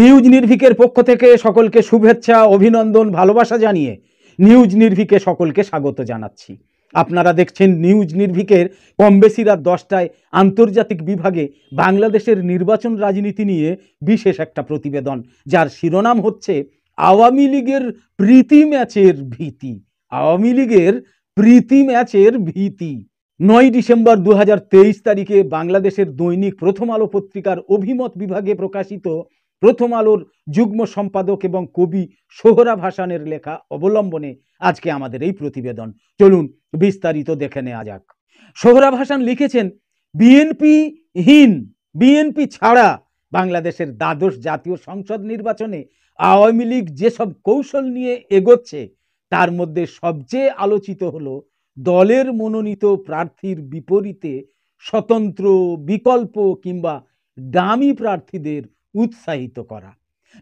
news নির্ভিকের পক্ষ থেকে সকলকে শুভেচ্ছা অভিনন্দন ভালোবাসা জানিয়ে নিউজ নির্ভিকে সকলকে স্বাগত জানাচ্ছি আপনারা দেখছেন নিউজ নির্ভিকের কম বেশি রাত দশটায় আন্তর্জাতিক বিভাগে বাংলাদেশের নির্বাচন রাজনীতি নিয়ে বিশেষ একটা প্রতিবেদন যার শিরোনাম হচ্ছে আওয়ামী লীগের প্রীতি ম্যাচের ভীতি আওয়ামী লীগের প্রীতি ম্যাচের ভীতি নয় ডিসেম্বর দু তারিখে বাংলাদেশের দৈনিক প্রথম আলো পত্রিকার অভিমত বিভাগে প্রকাশিত প্রথম আলোর যুগ্ম সম্পাদক এবং কবি সোহরা ভাসানের লেখা অবলম্বনে আজকে আমাদের এই প্রতিবেদন চলুন বিস্তারিত দেখে নেওয়া যাক সোহরা ভাসান লিখেছেন বিএনপি হীন বিএনপি ছাড়া বাংলাদেশের দ্বাদশ জাতীয় সংসদ নির্বাচনে আওয়ামী লীগ যেসব কৌশল নিয়ে এগোচ্ছে তার মধ্যে সবচেয়ে আলোচিত হলো দলের মনোনীত প্রার্থীর বিপরীতে স্বতন্ত্র বিকল্প কিংবা দামি প্রার্থীদের উৎসাহিত করা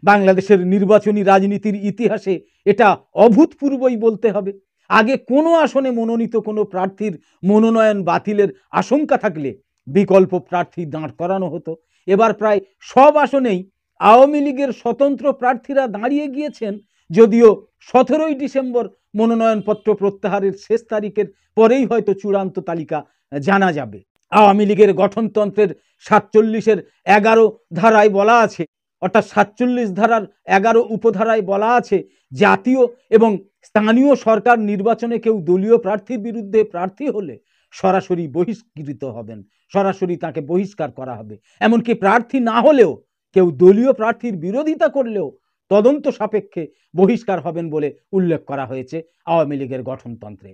বাংলাদেশের নির্বাচনী রাজনীতির ইতিহাসে এটা অভূতপূর্বই বলতে হবে আগে কোনো আসনে মনোনীত কোনো প্রার্থীর মনোনয়ন বাতিলের আশঙ্কা থাকলে বিকল্প প্রার্থী দাঁড় করানো হতো এবার প্রায় সব আসনেই আওয়ামী লীগের স্বতন্ত্র প্রার্থীরা দাঁড়িয়ে গিয়েছেন যদিও সতেরোই ডিসেম্বর মনোনয়নপত্র প্রত্যাহারের শেষ তারিখের পরেই হয়তো চূড়ান্ত তালিকা জানা যাবে আওয়ামী লীগের গঠনতন্ত্রের সাতচল্লিশের এগারো ধারায় বলা আছে অর্থাৎ সাতচল্লিশ ধারার এগারো উপধারায় বলা আছে জাতীয় এবং স্থানীয় সরকার নির্বাচনে কেউ দলীয় প্রার্থীর বিরুদ্ধে প্রার্থী হলে সরাসরি বহিষ্কৃত হবেন সরাসরি তাকে বহিষ্কার করা হবে এমনকি প্রার্থী না হলেও কেউ দলীয় প্রার্থীর বিরোধিতা করলেও তদন্ত সাপেক্ষে বহিষ্কার হবেন বলে উল্লেখ করা হয়েছে আওয়ামী লীগের গঠনতন্ত্রে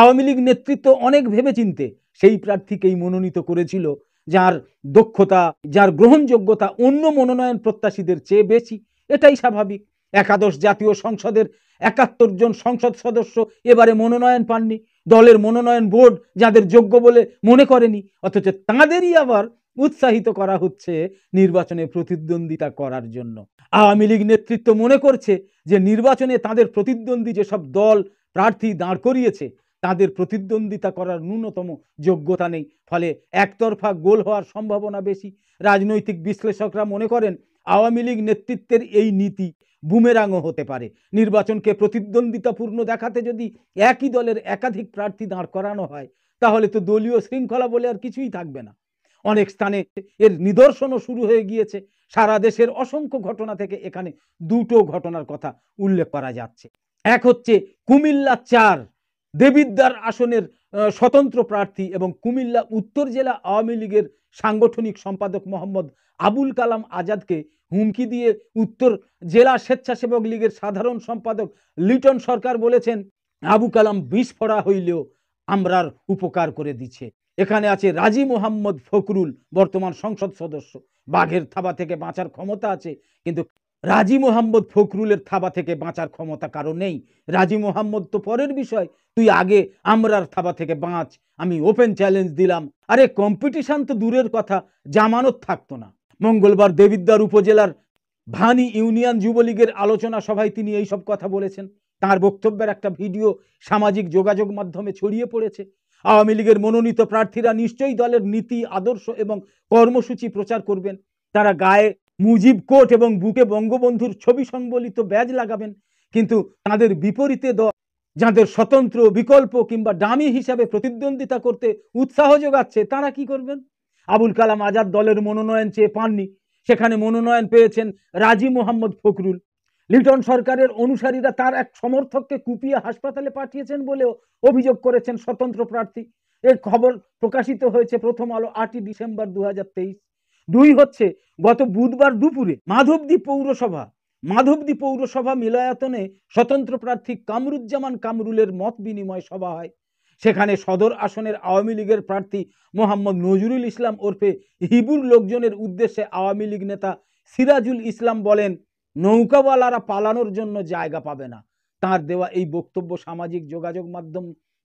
আওয়ামী লীগ নেতৃত্ব অনেক ভেবে চিনতে সেই প্রার্থীকেই মনোনীত করেছিল যার দক্ষতা যার গ্রহণযোগ্যতা অন্য মনোনয়ন প্রত্যাশীদের চেয়ে বেশি এটাই স্বাভাবিক একাদশ জাতীয় সংসদের একাত্তর জন সংসদ সদস্য এবারে মনোনয়ন পাননি দলের মনোনয়ন বোর্ড যাদের যোগ্য বলে মনে করেনি অথচ তাঁদেরই আবার উৎসাহিত করা হচ্ছে নির্বাচনে প্রতিদ্বন্দ্বিতা করার জন্য আওয়ামী লীগ নেতৃত্ব মনে করছে যে নির্বাচনে তাদের প্রতিদ্বন্দ্বী যেসব দল প্রার্থী দাঁড় করিয়েছে তাদের প্রতিদ্বন্দ্বিতা করার ন্যূনতম যোগ্যতা নেই ফলে একতরফা গোল হওয়ার সম্ভাবনা বেশি রাজনৈতিক বিশ্লেষকরা মনে করেন আওয়ামী লীগ নেতৃত্বের এই নীতি বুমেরাঙও হতে পারে নির্বাচনকে প্রতিদ্বন্দ্বিতাপূর্ণ দেখাতে যদি একই দলের একাধিক প্রার্থী দাঁড় করানো হয় তাহলে তো দলীয় শৃঙ্খলা বলে আর কিছুই থাকবে না অনেক স্থানে এর নিদর্শনও শুরু হয়ে গিয়েছে সারা দেশের অসংখ্য ঘটনা থেকে এখানে দুটো ঘটনার কথা উল্লেখ করা যাচ্ছে এক হচ্ছে কুমিল্লা চার দেবিদ্দার আসনের স্বতন্ত্র প্রার্থী এবং কুমিল্লা উত্তর জেলা আওয়ামী লীগের সাংগঠনিক সম্পাদক মোহাম্মদ আবুল কালাম আজাদকে হুমকি দিয়ে উত্তর জেলা স্বেচ্ছাসেবক লীগের সাধারণ সম্পাদক লিটন সরকার বলেছেন আবু কালাম বিষ ফড়া হইলেও আমরার উপকার করে দিচ্ছে এখানে আছে রাজি মোহাম্মদ ফকরুল বর্তমান সংসদ সদস্য বাঘের থাবা থেকে বাঁচার ক্ষমতা আছে কিন্তু রাজি মোহাম্মদ ফকরুলের থাবা থেকে বাঁচার ক্ষমতা কারো নেই রাজি মোহাম্মদ তো পরের বিষয় তুই আগে আমরার থাবা থেকে বাঁচ আমি ওপেন চ্যালেঞ্জ দিলাম আরে কম্পিটিশান তো দূরের কথা জামানত থাকতো না মঙ্গলবার দেবিদ্বার উপজেলার ভানি ইউনিয়ন যুবলীগের আলোচনা সভায় তিনি এই সব কথা বলেছেন তার বক্তব্যের একটা ভিডিও সামাজিক যোগাযোগ মাধ্যমে ছড়িয়ে পড়েছে আওয়ামী লীগের মনোনীত প্রার্থীরা নিশ্চয়ই দলের নীতি আদর্শ এবং কর্মসূচি প্রচার করবেন তারা গায়ে মুজিব কোট এবং বুকে বঙ্গবন্ধুর ছবি সংবলিত ব্যাজ লাগাবেন কিন্তু তাদের বিপরীতে দল যাদের স্বতন্ত্র বিকল্প কিংবা ডামি হিসাবে প্রতিদ্বন্দ্বিতা করতে উৎসাহ যোগাচ্ছে তারা কি করবেন আবুল কালাম আজাদ দলের মনোনয়ন চেয়ে পাননি সেখানে মনোনয়ন পেয়েছেন রাজি মোহাম্মদ ফখরুল লিটন সরকারের অনুসারীরা তার এক সমর্থককে কুপিয়ে হাসপাতালে পাঠিয়েছেন বলেও অভিযোগ করেছেন স্বতন্ত্র প্রার্থী এর খবর প্রকাশিত হয়েছে প্রথম আলো আটই ডিসেম্বর দু দুই হচ্ছে গত বুধবার দুপুরে মাধবদ্বীপ পৌরসভা মাধবদী পৌরসভা মিলায়তনে স্বতন্ত্র প্রার্থী কামরুজ্জামান কামরুলের মত বিনিময় সভা হয় সেখানে সদর আসনের আওয়ামী লীগের প্রার্থী মোহাম্মদ নজরুল ইসলাম ওরফে হিবুর লোকজনের উদ্দেশ্যে আওয়ামী লীগ নেতা সিরাজুল ইসলাম বলেন নৌকাওয়ালারা পালানোর জন্য জায়গা পাবে না তার দেওয়া এই বক্তব্য সামাজিক যোগাযোগ মাধ্যম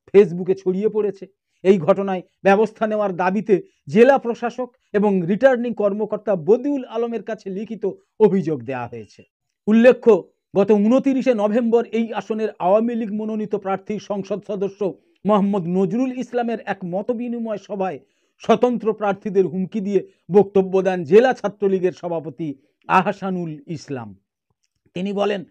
ফেসবুকে ছড়িয়ে পড়েছে এই ঘটনায় ব্যবস্থা নেওয়ার দাবিতে জেলা প্রশাসক এবং রিটার্নিং কর্মকর্তা বদিউল আলমের কাছে লিখিত অভিযোগ দেয়া হয়েছে উল্লেখ্য গত উনতিরিশে নভেম্বর এই আসনের আওয়ামী লীগ মনোনীত প্রার্থী সংসদ সদস্য মোহাম্মদ নজরুল ইসলামের এক মতবিনিময় সভায় স্বতন্ত্র প্রার্থীদের হুমকি দিয়ে বক্তব্য দেন জেলা ছাত্রলীগের সভাপতি আহসানুল ইসলাম তিনি বলেন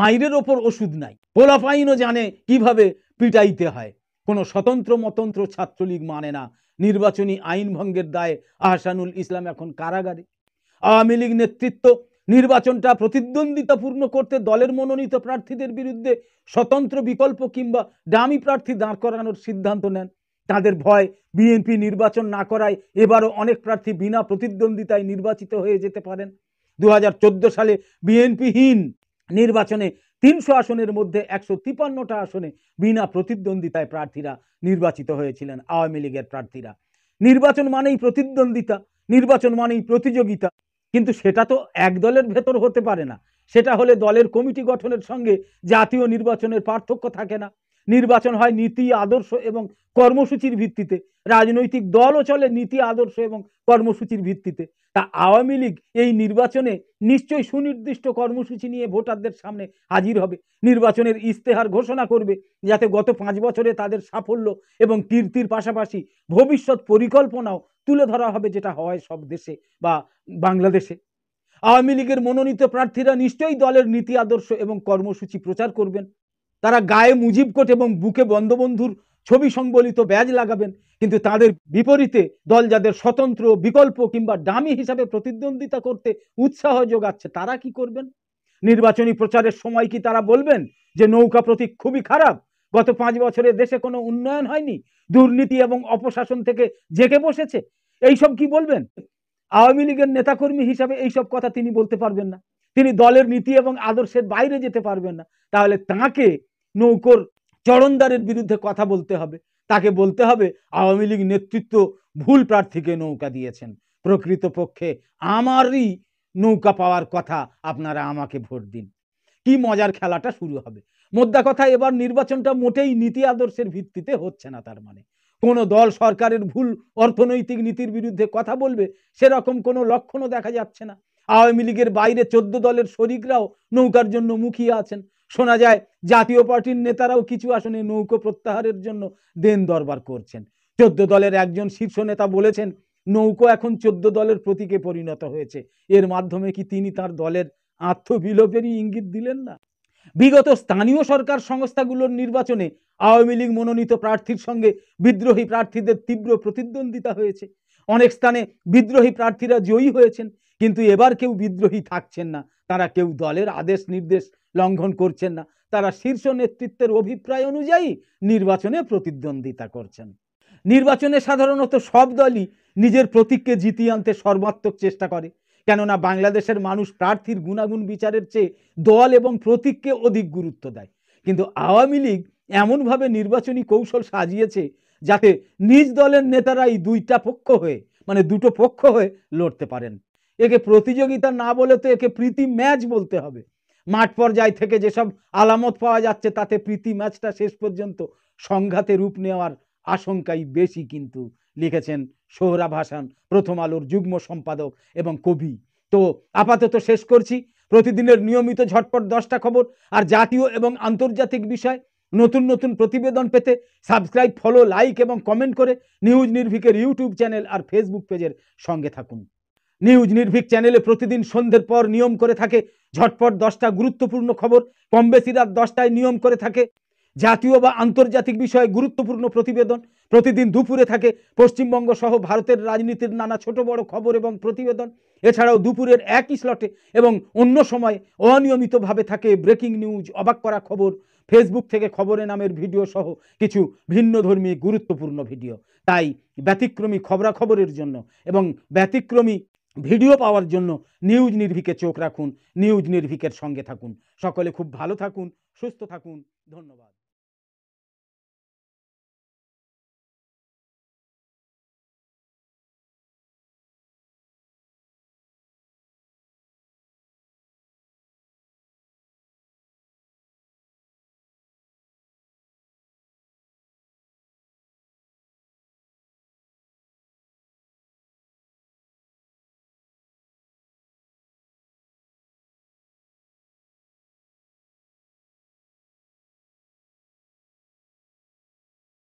মাইরের ওপর ওষুধ নাই পোলাফাইনও জানে কিভাবে পিটাইতে হয় কোনো স্বতন্ত্র মতন্ত্র ছাত্রলীগ মানে না নির্বাচনী আইন ভঙ্গের দায়ে আহসানুল ইসলাম এখন কারাগারে আওয়ামী লীগ নেতৃত্ব নির্বাচনটা প্রতিদ্বন্দ্বিতাপূর্ণ করতে দলের মনোনীত প্রার্থীদের বিরুদ্ধে স্বতন্ত্র বিকল্প কিংবা ডামি প্রার্থী দাঁড় করানোর সিদ্ধান্ত নেন তাদের ভয় বিএনপি নির্বাচন না করায় এবারও অনেক প্রার্থী বিনা প্রতিদ্বন্দ্বিতায় নির্বাচিত হয়ে যেতে পারেন দু সালে বিএনপিহীন নির্বাচনে তিনশো আসনের মধ্যে একশো তিপান্নটা আসনে বিনা প্রতিদ্বন্দ্বিতায় প্রার্থীরা নির্বাচিত হয়েছিলেন আওয়ামী লীগের প্রার্থীরা নির্বাচন মানেই প্রতিদ্বন্দ্বিতা নির্বাচন মানেই প্রতিযোগিতা কিন্তু সেটা তো এক দলের ভেতর হতে পারে না সেটা হলে দলের কমিটি গঠনের সঙ্গে জাতীয় নির্বাচনের পার্থক্য থাকে না নির্বাচন হয় নীতি আদর্শ এবং কর্মসূচির ভিত্তিতে রাজনৈতিক দলও চলে নীতি আদর্শ এবং কর্মসূচির ভিত্তিতে তা আওয়ামী লীগ এই নির্বাচনে নিশ্চয়ই সুনির্দিষ্ট কর্মসূচি নিয়ে ভোটারদের সামনে হাজির হবে নির্বাচনের ইস্তেহার ঘোষণা করবে যাতে গত পাঁচ বছরে তাদের সাফল্য এবং কীর্তির পাশাপাশি ভবিষ্যৎ পরিকল্পনাও তুলে ধরা হবে যেটা হয় সব দেশে বা বাংলাদেশে আওয়ামী লীগের মনোনীত প্রার্থীরা নিশ্চয়ই দলের নীতি আদর্শ এবং কর্মসূচি প্রচার করবেন তারা গায়ে মুজিবকোট এবং বুকে বন্ধবন্ধুর ছবি সংবলিত ব্যাজ লাগাবেন কিন্তু তাদের বিপরীতে দল যাদের স্বতন্ত্র বিকল্প কিংবা দামি হিসাবে প্রতিদ্বন্দ্বিতা করতে উৎসাহ যোগাচ্ছে তারা কি করবেন নির্বাচনী প্রচারের সময় কি তারা বলবেন যে নৌকা প্রতীক খুবই খারাপ গত পাঁচ বছরে দেশে কোনো উন্নয়ন হয়নি দুর্নীতি এবং অপশাসন থেকে জেগে বসেছে এইসব কি বলবেন আওয়ামী লীগের নেতাকর্মী হিসাবে এইসব কথা তিনি বলতে পারবেন না তিনি দলের নীতি এবং আদর্শের বাইরে যেতে পারবেন না তাহলে তাকে নৌকোর চরণদারের বিরুদ্ধে কথা বলতে হবে তাকে বলতে হবে আওয়ামী লীগ নেতৃত্ব ভুল প্রার্থীকে নৌকা দিয়েছেন প্রকৃত পক্ষে আমারই নৌকা পাওয়ার কথা আপনারা আমাকে ভোট দিন কি মজার খেলাটা শুরু হবে মোদ্দা কথা এবার নির্বাচনটা মোটেই নীতি আদর্শের ভিত্তিতে হচ্ছে না তার মানে কোনো দল সরকারের ভুল অর্থনৈতিক নীতির বিরুদ্ধে কথা বলবে সেরকম কোনো লক্ষণও দেখা যাচ্ছে না আওয়ামী লীগের বাইরে চোদ্দ দলের শরিকরাও নৌকার জন্য মুখিয়ে আছেন শোনা যায় জাতীয় পার্টির নেতারাও কিছু আসনে নৌকো প্রত্যাহারের জন্য দেন দরবার করছেন চোদ্দ দলের একজন শীর্ষ নেতা বলেছেন নৌকো এখন চোদ্দ দলের প্রতীকে পরিণত হয়েছে এর মাধ্যমে কি তিনি তার দলের আত্মবিলোপেরই ইঙ্গিত দিলেন না বিগত স্থানীয় সরকার সংস্থাগুলোর নির্বাচনে আওয়ামী লীগ মনোনীত প্রার্থীর সঙ্গে বিদ্রোহী প্রার্থীদের তীব্র প্রতিদ্বন্দ্বিতা হয়েছে অনেক স্থানে বিদ্রোহী প্রার্থীরা জয়ী হয়েছেন কিন্তু এবার কেউ বিদ্রোহী থাকছেন না তারা কেউ দলের আদেশ নির্দেশ লঙ্ঘন করছেন না তারা শীর্ষ নেতৃত্বের অভিপ্রায় অনুযায়ী নির্বাচনে প্রতিদ্বন্দ্বিতা করছেন নির্বাচনে সাধারণত সব দলই নিজের প্রতীককে জিতিয়ে আনতে সর্বাত্মক চেষ্টা করে কেননা বাংলাদেশের মানুষ প্রার্থীর গুণাগুণ বিচারের চেয়ে দল এবং প্রতীককে অধিক গুরুত্ব দেয় কিন্তু আওয়ামী লীগ এমনভাবে নির্বাচনী কৌশল সাজিয়েছে যাতে নিজ দলের নেতারাই দুইটা পক্ষ হয়ে মানে দুটো পক্ষ হয়ে লড়তে পারেন একে প্রতিযোগিতা না বলে তো একে প্রীতি ম্যাচ বলতে হবে মাঠ পর্যায় থেকে যেসব আলামত পাওয়া যাচ্ছে তাতে প্রীতি ম্যাচটা শেষ পর্যন্ত সংঘাতে রূপ নেওয়ার আশঙ্কাই বেশি কিন্তু লিখেছেন সোহরাব হাসান প্রথম আলোর যুগ্ম সম্পাদক এবং কবি তো আপাতত শেষ করছি প্রতিদিনের নিয়মিত ঝটপট দশটা খবর আর জাতীয় এবং আন্তর্জাতিক বিষয় নতুন নতুন প্রতিবেদন পেতে সাবস্ক্রাইব ফলো লাইক এবং কমেন্ট করে নিউজ নির্ভিকের ইউটিউব চ্যানেল আর ফেসবুক পেজের সঙ্গে থাকুন নিউজ নির্ভীক চ্যানেলে প্রতিদিন সন্ধ্যের পর নিয়ম করে থাকে ঝটপট দশটা গুরুত্বপূর্ণ খবর কম বেশি রাত দশটায় নিয়ম করে থাকে জাতীয় বা আন্তর্জাতিক বিষয়ে গুরুত্বপূর্ণ প্রতিবেদন প্রতিদিন দুপুরে থাকে পশ্চিমবঙ্গ সহ ভারতের রাজনীতির নানা ছোট বড় খবর এবং প্রতিবেদন এছাড়াও দুপুরের একই স্লটে এবং অন্য সময় অনিয়মিতভাবে থাকে ব্রেকিং নিউজ অবাক করা খবর ফেসবুক থেকে খবরে নামের ভিডিও সহ কিছু ভিন্নধর্মী গুরুত্বপূর্ণ ভিডিও তাই ব্যতিক্রমী খবরাখবরের জন্য এবং ব্যতিক্রমী ভিডিও পাওয়ার জন্য নিউজ নির্ভীকে চোখ রাখুন নিউজ নির্ভিকের সঙ্গে থাকুন সকলে খুব ভালো থাকুন সুস্থ থাকুন ধন্যবাদ